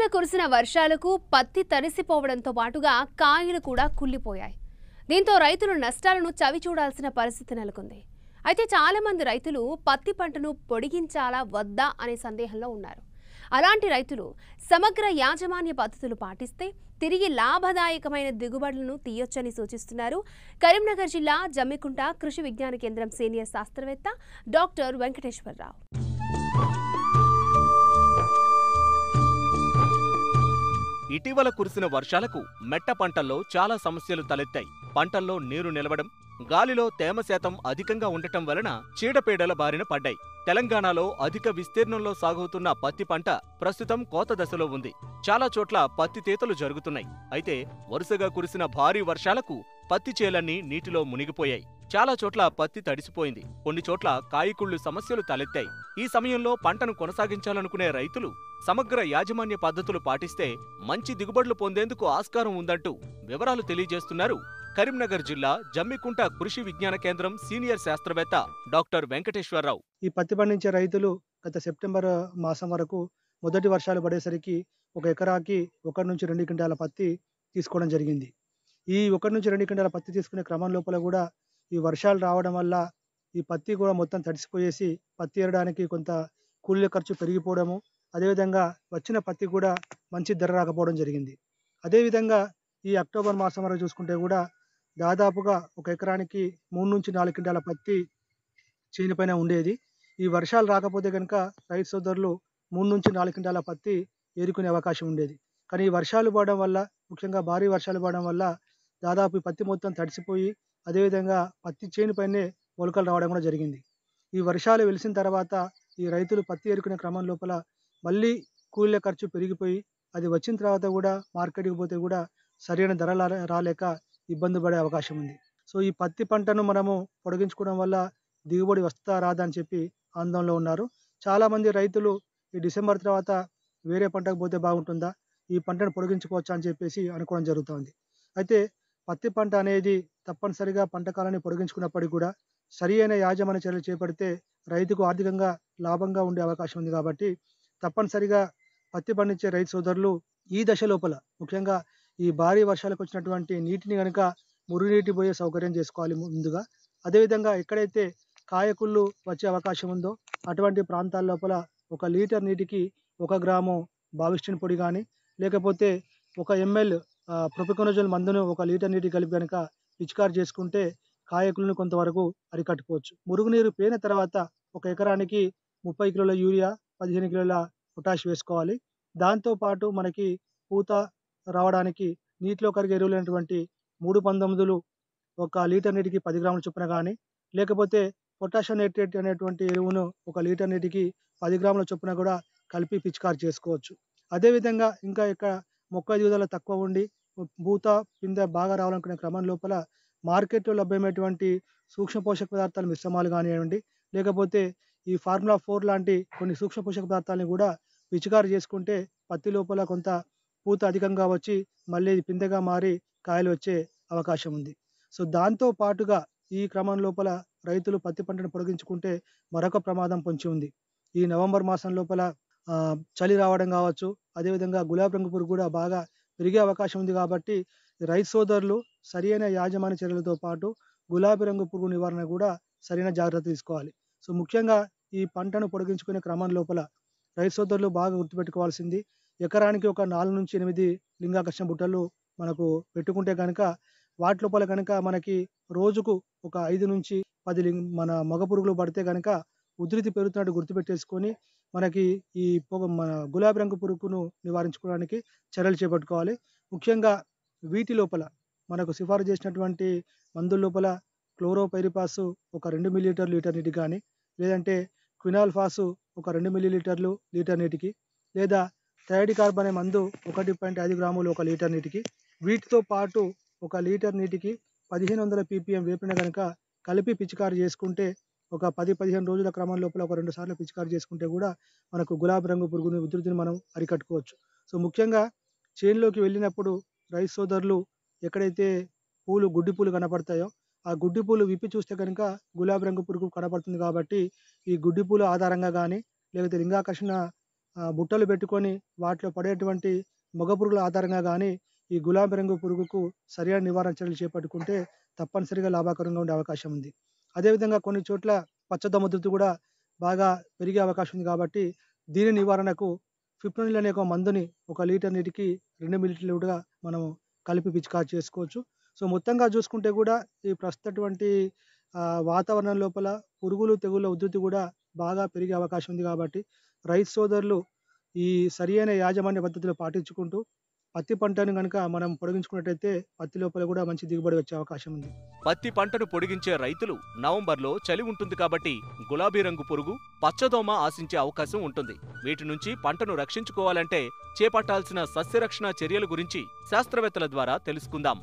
ఇటీవల కురిసిన వర్షాలకు పత్తి తరిసిపోవడంతో పాటుగా కాయలు కూడా కుళ్ళిపోయాయి దీంతో రైతులు నష్టాలను చవి చూడాల్సిన పరిస్థితి నెలకొంది అయితే చాలామంది రైతులు పత్తి పంటను పొడిగించాలా వద్దా అనే సందేహంలో ఉన్నారు అలాంటి రైతులు సమగ్ర యాజమాన్య పద్ధతులు పాటిస్తే తిరిగి లాభదాయకమైన దిగుబడులను తీయొచ్చని సూచిస్తున్నారు కరీంనగర్ జిల్లా జమ్మికుంట కృషి విజ్ఞాన కేంద్రం సీనియర్ శాస్త్రవేత్త డాక్టర్ వెంకటేశ్వరరావు ఇటీవల కురిసిన వర్షాలకు మెట్ట పంటల్లో చాలా సమస్యలు తలెత్తాయి పంటల్లో నీరు నిలవడం గాలిలో తేమ శాతం అధికంగా ఉండటం వలన చీడపీడల బారిన పడ్డాయి తెలంగాణలో అధిక విస్తీర్ణంలో సాగుతున్న పత్తి పంట ప్రస్తుతం కోత దశలో ఉంది చాలా చోట్ల పత్తి తీతలు జరుగుతున్నాయి అయితే వరుసగా కురిసిన భారీ వర్షాలకు పత్తి చేలన్నీ నీటిలో మునిగిపోయాయి చాలా చోట్ల పత్తి తడిసిపోయింది కొన్ని చోట్ల కాయకుళ్లు సమస్యలు తలెత్తాయి ఈ సమయంలో పంటను కొనసాగించాలనుకునే రైతులు సమగ్ర యాజమాన్య పద్ధతులు పాటిస్తే మంచి దిగుబడులు పొందేందుకు ఆస్కారం ఉందంటూ వివరాలు తెలియజేస్తున్నారు కరీంనగర్ జిల్లా జమ్మికుంట కృషి విజ్ఞాన కేంద్రం సీనియర్ శాస్త్రవేత్త డాక్టర్ వెంకటేశ్వరరావు ఈ పత్తి పండించే రైతులు గత సెప్టెంబర్ మాసం వరకు మొదటి వర్షాలు పడేసరికి ఒక ఎకరాకి ఒకటి నుంచి రెండు క్వింటాల పత్తి తీసుకోవడం జరిగింది ఈ ఒకటి నుంచి రెండు క్వింటాల పత్తి తీసుకునే క్రమం లోపల కూడా ఈ వర్షాలు రావడం వల్ల ఈ పత్తి కూడా మొత్తం తడిసిపోయేసి పత్తి ఏరడానికి కొంత కూలీల ఖర్చు పెరిగిపోవడము అదేవిధంగా వచ్చిన పత్తి కూడా మంచి ధర రాకపోవడం జరిగింది అదేవిధంగా ఈ అక్టోబర్ మాసం వరకు చూసుకుంటే కూడా దాదాపుగా ఒక ఎకరానికి మూడు నుంచి నాలుగు క్వింటాల పత్తి చేనిపైన ఉండేది ఈ వర్షాలు రాకపోతే కనుక రైతు సోదరులు మూడు నుంచి నాలుగు క్వింటాల పత్తి ఏరుకునే అవకాశం ఉండేది కానీ ఈ వర్షాలు పడడం వల్ల ముఖ్యంగా భారీ వర్షాలు పడడం వల్ల దాదాపు పత్తి మొత్తం తడిసిపోయి అదేవిధంగా పత్తి చేనిపైనే మొలకలు రావడం కూడా జరిగింది ఈ వర్షాలు వెలిసిన తర్వాత ఈ రైతులు పత్తి ఏరుకునే క్రమం లోపల మళ్ళీ కూలీల ఖర్చు పెరిగిపోయి అది వచ్చిన తర్వాత కూడా మార్కెట్కి పోతే కూడా సరైన ధర రాలేక ఇబ్బంది పడే అవకాశం ఉంది సో ఈ పత్తి పంటను మనము పొడిగించుకోవడం వల్ల దిగుబడి వస్తా రాదా అని చెప్పి ఆందోళనలో ఉన్నారు చాలామంది రైతులు ఈ డిసెంబర్ తర్వాత వేరే పంటకు పోతే బాగుంటుందా ఈ పంటను పొడిగించుకోవచ్చా అని చెప్పేసి అనుకోవడం జరుగుతుంది అయితే పత్తి పంట అనేది తప్పనిసరిగా పంట కాలాన్ని పొడిగించుకున్నప్పటికీ కూడా సరి అయిన యాజమాన్య చర్యలు చేపడితే రైతుకు ఆర్థికంగా లాభంగా ఉండే అవకాశం ఉంది కాబట్టి తప్పనిసరిగా పత్తి పండించే రైతు సోదరులు ఈ దశ లోపల ముఖ్యంగా ఈ భారీ వర్షాలకు వచ్చినటువంటి నీటిని కనుక మురుగునీటి పోయే సౌకర్యం చేసుకోవాలి ముందుగా అదేవిధంగా ఎక్కడైతే కాయకుళ్ళు వచ్చే అవకాశం ఉందో అటువంటి ప్రాంతాల లోపల ఒక లీటర్ నీటికి ఒక గ్రాము బావిస్టిన్ పొడి కానీ లేకపోతే ఒక ఎంఎల్ ప్రొపికొనజోల్ మందును ఒక లీటర్ నీటి కలిపి కనుక పిచికారు చేసుకుంటే కాయకులను కొంతవరకు అరికట్టుకోవచ్చు మురుగునీరు పేన తర్వాత ఒక ఎకరానికి ముప్పై కిలోల యూరియా పదిహేను కిలోల పొటాష్ వేసుకోవాలి దాంతోపాటు మనకి పూత రావడానికి నీటిలో కరిగే ఎరువులైనటువంటి మూడు పంతొమ్మిదిలు ఒక లీటర్ నీటికి పది గ్రాముల చొప్పున కానీ లేకపోతే పొటాషియం నైట్రేట్ అనేటువంటి ఎరువును ఒక లీటర్ నీటికి పది గ్రాముల చొప్పున కూడా కలిపి పిచికారి చేసుకోవచ్చు అదేవిధంగా ఇంకా ఇక్కడ మొక్క ఎదుగుదల తక్కువ ఉండి భూత పింద బాగా రావాలనుకునే క్రమం లోపల మార్కెట్లో లభ్యమైనటువంటి సూక్ష్మ పోషక పదార్థాల మిశ్రమాలు కానివ్వండి లేకపోతే ఈ ఫార్ములా ఫోర్ లాంటి కొన్ని సూక్ష్మ పోషక పదార్థాలను కూడా పిచికారి చేసుకుంటే పత్తి లోపల కొంత పూత అధికంగా వచ్చి మళ్ళీ పిందెగా మారి కాయలు వచ్చే అవకాశం ఉంది సో దాంతో పాటుగా ఈ క్రమం లోపల రైతులు పత్తి పంటను పొడిగించుకుంటే మరొక ప్రమాదం పొంచి ఉంది ఈ నవంబర్ మాసం లోపల చలి రావడం కావచ్చు అదేవిధంగా గులాబీ రంగు పురుగు కూడా బాగా పెరిగే అవకాశం ఉంది కాబట్టి రైతు సోదరులు సరైన యాజమాన్య చర్యలతో పాటు గులాబీ రంగు పురుగు నివారణ కూడా సరైన జాగ్రత్త తీసుకోవాలి సో ముఖ్యంగా ఈ పంటను పొడిగించుకునే క్రమం లోపల రైతు సోదరులు బాగా గుర్తుపెట్టుకోవాల్సింది ఎకరానికి ఒక నాలుగు నుంచి ఎనిమిది లింగాకర్షణ బుట్టలు మనకు పెట్టుకుంటే కనుక వాటి లోపల కనుక మనకి రోజుకు ఒక ఐదు నుంచి పది లింగ మన మగ పురుగులు పడితే కనుక ఉధృతి పెరుగుతున్నట్టు గుర్తుపెట్టేసుకొని మనకి ఈ పొగ మన గులాబీ రంగు పురుగును నివారించుకోవడానికి చర్యలు చేపట్టుకోవాలి ముఖ్యంగా వీటి లోపల మనకు సిఫారసు చేసినటువంటి మందుల లోపల క్లోరోపైరిపాసు ఒక రెండు మిల్లీలీటర్లు లీటర్ నీటికి కానీ లేదంటే క్వినాల్ఫాసు ఒక రెండు మిల్లీలీటర్లు లీటర్ నీటికి లేదా థైడికార్బ్ అనే మందు ఒకటి పాయింట్ ఐదు గ్రాములు ఒక లీటర్ నీటికి వీటితో పాటు ఒక లీటర్ నీటికి పదిహేను వందల పీపీఎం వేపిన కనుక కలిపి పిచికారి చేసుకుంటే ఒక పది పదిహేను రోజుల క్రమం లోపల ఒక రెండు సార్లు పిచికారి చేసుకుంటే కూడా మనకు గులాబీ రంగు పురుగుని ఉధృతిని మనం అరికట్టుకోవచ్చు సో ముఖ్యంగా చేనులోకి వెళ్ళినప్పుడు రైస్ సోదరులు ఎక్కడైతే పూలు గుడ్డి పూలు కనపడతాయో ఆ గుడ్డి పూలు విప్పి చూస్తే కనుక గులాబీ రంగు పురుగు కనపడుతుంది కాబట్టి ఈ గుడ్డి పూల ఆధారంగా కానీ లేకపోతే లింగాకర్షణ బుట్టలు పెట్టుకొని వాటిలో పడేటువంటి మగ పురుగుల ఆధారంగా కానీ ఈ గులాబీ రంగు పురుగుకు సరైన నివారణ చర్యలు చేపట్టుకుంటే తప్పనిసరిగా లాభకరంగా ఉండే అవకాశం ఉంది అదేవిధంగా కొన్ని చోట్ల పచ్చదమ్మ దుత్తు కూడా బాగా పెరిగే అవకాశం ఉంది కాబట్టి దీని నివారణకు ఫిఫ్టీన్ అనే ఒక మందుని ఒక లీటర్ నీటికి రెండు మిలీటర్లుగా మనం కలిపి పిచికారి చేసుకోవచ్చు సో మొత్తంగా చూసుకుంటే కూడా ఈ ప్రస్తుతటువంటి వాతావరణం లోపల పురుగులు తెగుళ్ళ ఉధృతి కూడా బాగా పెరిగే అవకాశం ఉంది కాబట్టి రైతు సోదరులు ఈ సరి అయిన యాజమాన్య పద్ధతిలో పాటించుకుంటూ పత్తి పంటను కనుక మనం పొడిగించుకున్నట్టయితే పత్తి లోపల కూడా మంచి దిగుబడి వచ్చే అవకాశం ఉంది పత్తి పంటను పొడిగించే రైతులు నవంబర్లో చలి ఉంటుంది కాబట్టి గులాబీ రంగు పురుగు పచ్చదోమ ఆశించే అవకాశం ఉంటుంది వీటి నుంచి పంటను రక్షించుకోవాలంటే చేపట్టాల్సిన సస్యరక్షణ చర్యల గురించి శాస్త్రవేత్తల ద్వారా తెలుసుకుందాం